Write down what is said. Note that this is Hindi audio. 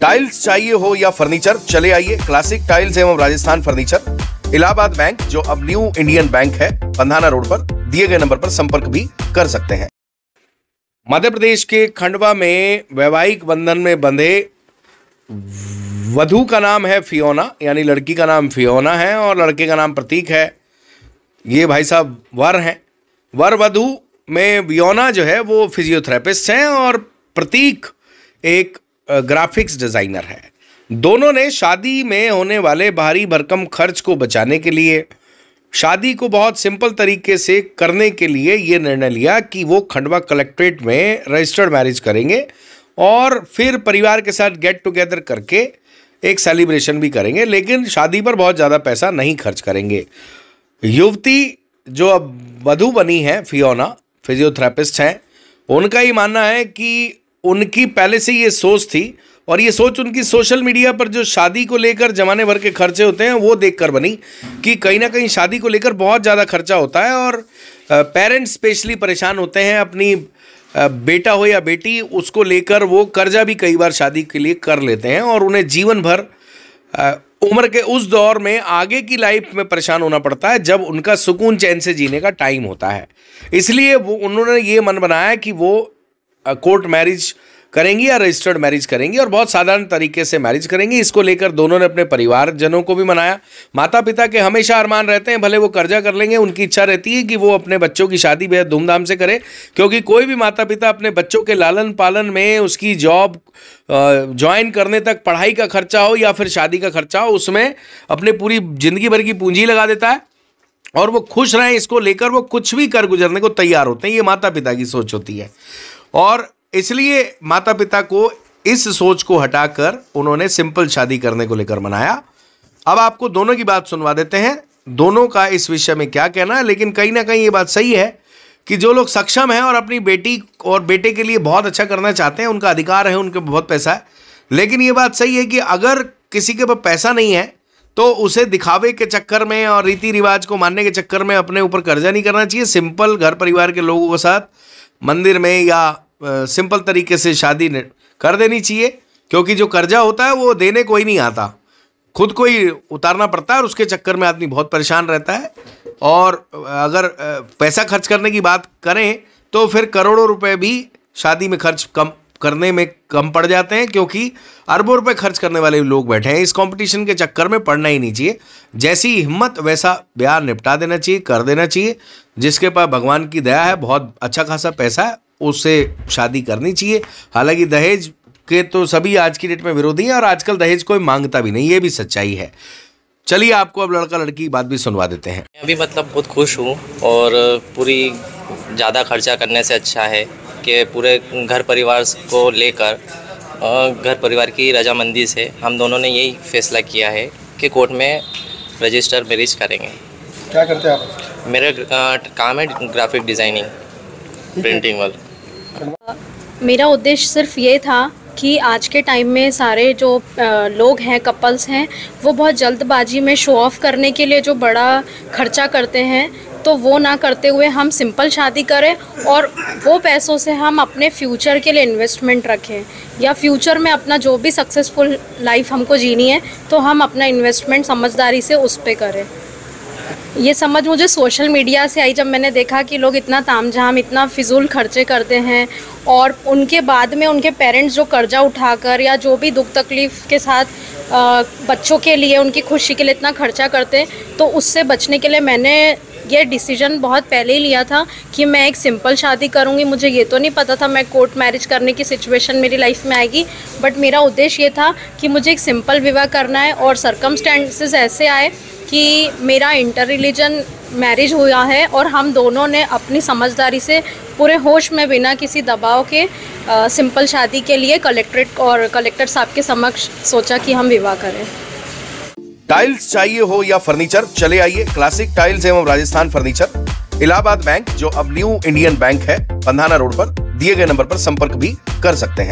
टाइल्स चाहिए हो या फर्नीचर चले आइए क्लासिक टाइल्स एवं राजस्थान फर्नीचर इलाहाबाद बैंक जो अब न्यू इंडियन बैंक है पंधाना रोड पर दिए गए नंबर पर संपर्क भी कर सकते हैं मध्य प्रदेश के खंडवा में वैवाहिक बंधन में बंधे वधु का नाम है फियोना यानी लड़की का नाम फियोना है और लड़के का नाम प्रतीक है ये भाई साहब वर हैं वर वधु में वियोना जो है वो फिजियोथेरेपिस्ट हैं और प्रतीक एक ग्राफिक्स डिज़ाइनर है दोनों ने शादी में होने वाले भारी भरकम खर्च को बचाने के लिए शादी को बहुत सिंपल तरीके से करने के लिए ये निर्णय लिया कि वो खंडवा कलेक्ट्रेट में रजिस्टर्ड मैरिज करेंगे और फिर परिवार के साथ गेट टुगेदर करके एक सेलिब्रेशन भी करेंगे लेकिन शादी पर बहुत ज़्यादा पैसा नहीं खर्च करेंगे युवती जो अब वधु बनी है फियोना फिजियोथेरेपिस्ट हैं उनका ये मानना है कि उनकी पहले से ये सोच थी और ये सोच उनकी सोशल मीडिया पर जो शादी को लेकर जमाने भर के खर्चे होते हैं वो देखकर बनी कि कहीं ना कहीं शादी को लेकर बहुत ज़्यादा खर्चा होता है और पेरेंट्स स्पेशली परेशान होते हैं अपनी बेटा हो या बेटी उसको लेकर वो कर्जा भी कई बार शादी के लिए कर लेते हैं और उन्हें जीवन भर उम्र के उस दौर में आगे की लाइफ में परेशान होना पड़ता है जब उनका सुकून चैन से जीने का टाइम होता है इसलिए वो उन्होंने ये मन बनाया कि वो कोर्ट मैरिज करेंगी या रजिस्टर्ड मैरिज करेंगी और बहुत साधारण तरीके से मैरिज करेंगी इसको लेकर दोनों ने अपने परिवारजनों को भी मनाया माता पिता के हमेशा अरमान रहते हैं भले वो कर्जा कर लेंगे उनकी इच्छा रहती है कि वो अपने बच्चों की शादी बेहद धूमधाम से करें क्योंकि कोई भी माता पिता अपने बच्चों के लालन पालन में उसकी जॉब ज्वाइन करने तक पढ़ाई का खर्चा हो या फिर शादी का खर्चा हो उसमें अपने पूरी ज़िंदगी भर की पूंजी लगा देता है और वो खुश रहें इसको लेकर वो कुछ भी कर गुजरने को तैयार होते हैं ये माता पिता की सोच होती है और इसलिए माता पिता को इस सोच को हटाकर उन्होंने सिंपल शादी करने को लेकर मनाया अब आपको दोनों की बात सुनवा देते हैं दोनों का इस विषय में क्या कहना है लेकिन कहीं ना कहीं ये बात सही है कि जो लोग सक्षम हैं और अपनी बेटी और बेटे के लिए बहुत अच्छा करना चाहते हैं उनका अधिकार है उनके बहुत पैसा है लेकिन ये बात सही है कि अगर किसी के पास पैसा नहीं है तो उसे दिखावे के चक्कर में और रीति रिवाज को मानने के चक्कर में अपने ऊपर कर्जा नहीं करना चाहिए सिंपल घर परिवार के लोगों के साथ मंदिर में या सिंपल तरीके से शादी कर देनी चाहिए क्योंकि जो कर्जा होता है वो देने कोई नहीं आता खुद को ही उतारना पड़ता है और उसके चक्कर में आदमी बहुत परेशान रहता है और अगर पैसा खर्च करने की बात करें तो फिर करोड़ों रुपए भी शादी में खर्च कम करने में कम पड़ जाते हैं क्योंकि अरबों रुपए खर्च करने वाले लोग बैठे हैं इस कंपटीशन के चक्कर में पड़ना ही नहीं चाहिए जैसी हिम्मत वैसा ब्याह निपटा देना चाहिए कर देना चाहिए जिसके पास भगवान की दया है बहुत अच्छा खासा पैसा है उससे शादी करनी चाहिए हालांकि दहेज के तो सभी आज की डेट में विरोधी हैं और आजकल दहेज कोई मांगता भी नहीं ये भी सच्चाई है चलिए आपको अब लड़का लड़की की बात भी सुनवा देते हैं अभी मतलब बहुत खुश हूँ और पूरी ज़्यादा खर्चा करने से अच्छा है के पूरे घर परिवार को लेकर घर परिवार की रजामंदी से हम दोनों ने यही फैसला किया है कि कोर्ट में रजिस्टर मैरिज करेंगे क्या करते हैं आप मेरा काम है ग्राफिक डिज़ाइनिंग प्रिंटिंग वाला मेरा उद्देश्य सिर्फ ये था कि आज के टाइम में सारे जो लोग हैं कपल्स हैं वो बहुत जल्दबाजी में शो ऑफ़ करने के लिए जो बड़ा खर्चा करते हैं तो वो ना करते हुए हम सिंपल शादी करें और वो पैसों से हम अपने फ्यूचर के लिए इन्वेस्टमेंट रखें या फ्यूचर में अपना जो भी सक्सेसफुल लाइफ हमको जीनी है तो हम अपना इन्वेस्टमेंट समझदारी से उस पर करें ये समझ मुझे सोशल मीडिया से आई जब मैंने देखा कि लोग इतना तामझाम इतना फिजूल खर्चे करते हैं और उनके बाद में उनके पेरेंट्स जो कर्जा उठाकर या जो भी दुख तकलीफ़ के साथ बच्चों के लिए उनकी खुशी के लिए इतना खर्चा करते हैं तो उससे बचने के लिए मैंने ये डिसीजन बहुत पहले ही लिया था कि मैं एक सिंपल शादी करूँगी मुझे ये तो नहीं पता था मैं कोर्ट मैरिज करने की सिचुएशन मेरी लाइफ में आएगी बट मेरा उद्देश्य ये था कि मुझे एक सिंपल विवाह करना है और सरकमस्टेंसेज ऐसे आए कि मेरा इंटर रिलीजन मैरिज हुआ है और हम दोनों ने अपनी समझदारी से पूरे होश में बिना किसी दबाव के आ, सिंपल शादी के लिए कलेक्ट्रेट और कलेक्टर साहब के समक्ष सोचा कि हम विवाह करें टाइल्स चाहिए हो या फर्नीचर चले आइए क्लासिक टाइल्स एवं राजस्थान फर्नीचर इलाहाबाद बैंक जो अब न्यू इंडियन बैंक है पंधाना रोड पर दिए गए नंबर पर संपर्क भी कर सकते हैं